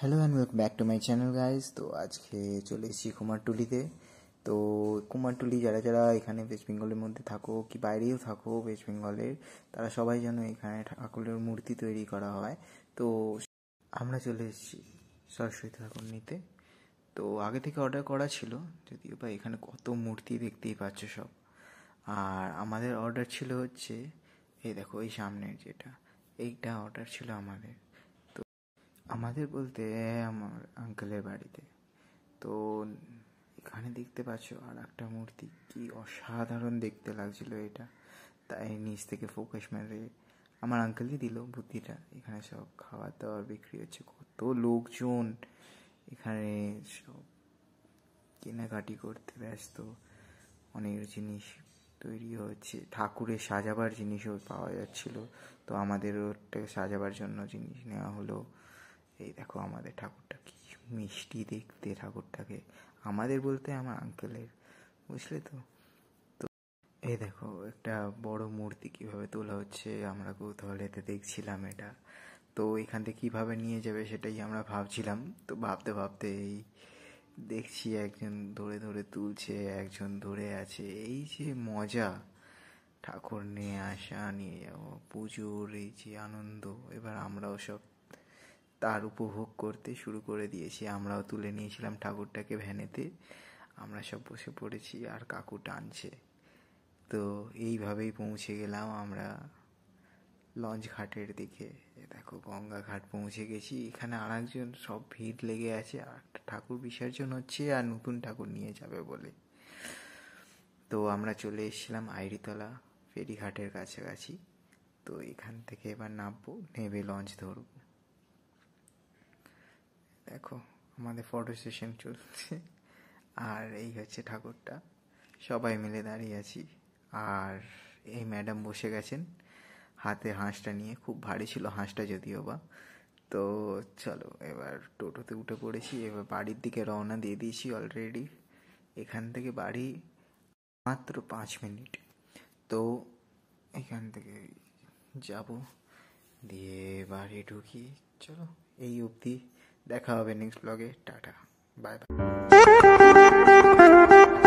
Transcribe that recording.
hello and welcome back to my channel guys তো আজকে চলে এসেছি কুমারটুলিতে তো কুমারটুলি যারা যারা এখানে ওয়েস্ট বেঙ্গলের মধ্যে থাকো কি বাইরেও থাকো ওয়েস্ট বেঙ্গলের তারা সবাই যেন এখানে ঠাকুরের মূর্তি তৈরি করা হয় তো আমরা চলে এসেছি সরস্বতী ঠাকুর নিতে তো আগে থেকে অর্ডার করা ছিল যদিও বা এখানে কত মূর্তি দেখতেই পাচ্ছ সব আর আমাদের অর্ডার ছিল হচ্ছে এই দেখো এই সামনের যেটা এইটা অর্ডার ছিল আমাদের আমাদের বলতে আমার আঙ্কেলের বাড়িতে তো এখানে দেখতে পাচ্ছ আর একটা মূর্তি কি অসাধারণ দেখতে লাগছিল এটা তাই নিচ থেকে ফোকাস মেরে আমার আঙ্কেলই দিল বুদ্ধিটা এখানে সব খাওয়া দাওয়ার বিক্রি হচ্ছে কত লোকজন এখানে সব কেনাকাটি করতে ব্যস্ত অনেক জিনিস তৈরি হচ্ছে ঠাকুরের সাজাবার জিনিসও পাওয়া যাচ্ছিল তো আমাদেরও সাজাবার জন্য জিনিস নেওয়া হলো এই দেখো আমাদের ঠাকুরটা কি মিষ্টি দেখতে ঠাকুরটাকে আমাদের বলতে আমার আঙ্কেলের বুঝলে তো তো এই দেখো একটা বড় মূর্তি কিভাবে তোলা হচ্ছে আমরা কৌতূহলেতে দেখছিলাম এটা তো এখান থেকে কীভাবে নিয়ে যাবে সেটাই আমরা ভাবছিলাম তো ভাবতে ভাবতে এই দেখছি একজন ধরে ধরে তুলছে একজন ধরে আছে এই যে মজা ঠাকুর নিয়ে আসা নিয়ে যাওয়া পুজোর এই যে আনন্দ এবার আমরাও সব তার উপভোগ করতে শুরু করে দিয়েছি আমরাও তুলে নিয়েছিলাম ঠাকুরটাকে ভ্যানেতে আমরা সব বসে পড়েছি আর কাকু টানছে তো এইভাবেই পৌঁছে গেলাম আমরা লঞ্চ ঘাটের দিকে দেখো গঙ্গা ঘাট পৌঁছে গেছি এখানে আর একজন সব ভিড় লেগে আছে আর একটা ঠাকুর বিসর্জন হচ্ছে আর নতুন ঠাকুর নিয়ে যাবে বলে তো আমরা চলে এসেছিলাম আইরিতলা ফেরিঘাটের কাছাকাছি তো এখান থেকে এবার নামবো নেবে লঞ্চ ধরবো দেখো আমাদের ফটো সেশন চলছে আর এই হচ্ছে ঠাকুরটা সবাই মিলে দাঁড়িয়ে আছি আর এই ম্যাডাম বসে গেছেন হাতে হাঁসটা নিয়ে খুব ভারী ছিল হাঁসটা যদিও বা তো চলো এবার টোটোতে উঠে পড়েছি এবার বাড়ির দিকে রওনা দিয়ে দিয়েছি অলরেডি এখান থেকে বাড়ি মাত্র পাঁচ মিনিট তো এখান থেকে যাব দিয়ে বাড়ি ঢুকি চলো এই অবধি দেখা হবে নেক্সট ব্লগে টাটা বাই বাই